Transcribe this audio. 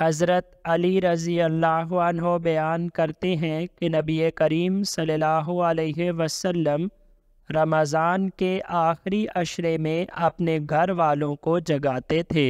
हज़रत अली रज़ी अल्लाह बयान करते हैं कि नबी करीम सल्लल्लाहु अलैहि वसल्लम रमज़ान के आखिरी अशरे में अपने घर वालों को जगाते थे